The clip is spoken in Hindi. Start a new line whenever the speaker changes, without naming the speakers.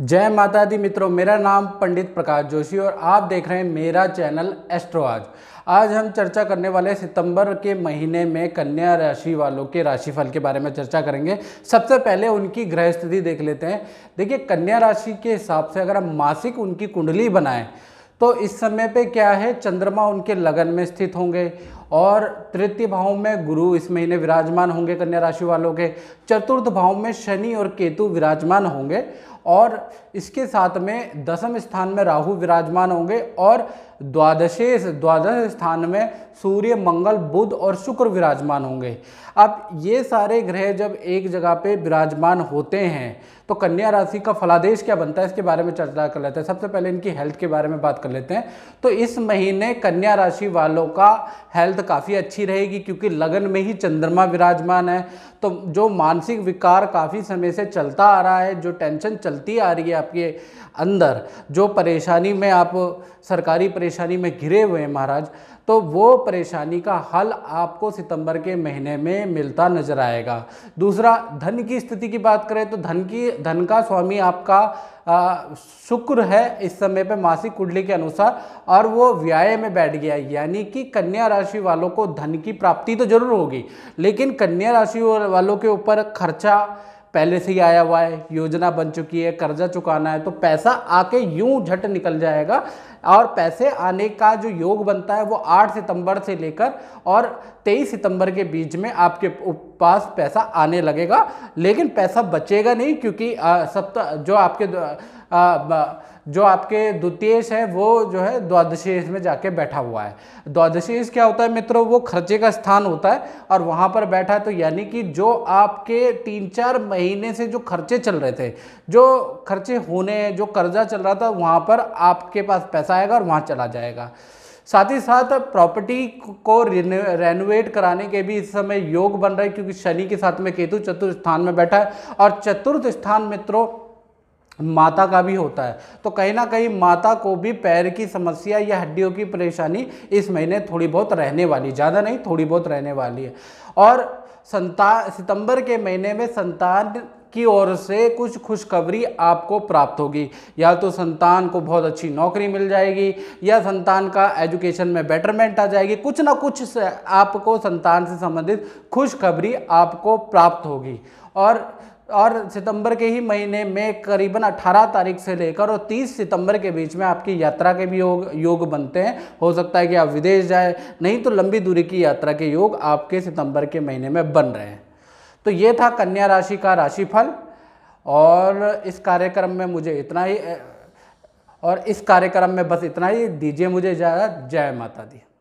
जय माता दी मित्रों मेरा नाम पंडित प्रकाश जोशी और आप देख रहे हैं मेरा चैनल एस्ट्रो आज आज हम चर्चा करने वाले सितंबर के महीने में कन्या राशि वालों के राशिफल के बारे में चर्चा करेंगे सबसे पहले उनकी ग्रह स्थिति देख लेते हैं देखिए कन्या राशि के हिसाब से अगर हम मासिक उनकी कुंडली बनाएं तो इस समय पे क्या है चंद्रमा उनके लगन में स्थित होंगे और तृतीय भाव में गुरु इस महीने विराजमान होंगे कन्या राशि वालों के चतुर्थ भाव में शनि और केतु विराजमान होंगे और इसके साथ में दसम स्थान में राहु विराजमान होंगे और द्वादशेश द्वादश स्थान में सूर्य मंगल बुध और शुक्र विराजमान होंगे अब ये सारे ग्रह जब एक जगह पे विराजमान होते हैं तो कन्या राशि का फलादेश क्या बनता है इसके बारे में चर्चा कर लेते हैं सबसे पहले इनकी हेल्थ के बारे में बात कर लेते हैं तो इस महीने कन्या राशि वालों का हेल्थ काफ़ी अच्छी रहेगी क्योंकि लगन में ही चंद्रमा विराजमान है तो जो मानसिक विकार काफ़ी समय से चलता आ रहा है जो टेंशन चलती आ रही है आपके अंदर जो परेशानी में आप सरकारी परेशानी में घिरे हुए हैं महाराज तो वो परेशानी का हल आपको सितंबर के महीने में मिलता नजर आएगा दूसरा धन की स्थिति की बात करें तो धन की धन का स्वामी आपका शुक्र है इस समय पे मासिक कुंडली के अनुसार और वो व्याय में बैठ गया यानी कि कन्या राशि वालों को धन की प्राप्ति तो जरूर होगी लेकिन कन्या राशि वालों के ऊपर खर्चा पहले से ही आया हुआ है योजना बन चुकी है कर्जा चुकाना है तो पैसा आके यूं झट निकल जाएगा और पैसे आने का जो योग बनता है वो 8 सितंबर से लेकर और 23 सितंबर के बीच में आपके पास पैसा आने लगेगा लेकिन पैसा बचेगा नहीं क्योंकि सप्ताह जो आपके जो आपके द्वितीय है वो जो है द्वादशेश में जाके बैठा हुआ है द्वादशेश क्या होता है मित्रों वो खर्चे का स्थान होता है और वहाँ पर बैठा है तो यानी कि जो आपके तीन चार महीने से जो खर्चे चल रहे थे जो खर्चे होने जो कर्जा चल रहा था वहाँ पर आपके पास पैसा आएगा और वहाँ चला जाएगा साथ ही साथ प्रॉपर्टी को रेनोवेट कराने के भी इस समय योग बन रहे क्योंकि शनि के साथ में केतु चतुर्थ स्थान में बैठा है और चतुर्थ स्थान मित्रों माता का भी होता है तो कहीं ना कहीं माता को भी पैर की समस्या या हड्डियों की परेशानी इस महीने थोड़ी बहुत रहने वाली ज़्यादा नहीं थोड़ी बहुत रहने वाली है और संता सितंबर के महीने में संतान की ओर से कुछ खुशखबरी आपको प्राप्त होगी या तो संतान को बहुत अच्छी नौकरी मिल जाएगी या संतान का एजुकेशन में बेटरमेंट आ जाएगी कुछ ना कुछ से आपको संतान से संबंधित खुशखबरी आपको प्राप्त होगी और और सितंबर के ही महीने में करीबन 18 तारीख से लेकर और 30 सितंबर के बीच में आपकी यात्रा के भी योग योग बनते हैं हो सकता है कि आप विदेश जाए नहीं तो लंबी दूरी की यात्रा के योग आपके सितंबर के महीने में बन रहे हैं तो ये था कन्या राशि का राशिफल और इस कार्यक्रम में मुझे इतना ही और इस कार्यक्रम में बस इतना ही दीजिए मुझे ज़्यादा जय माता दी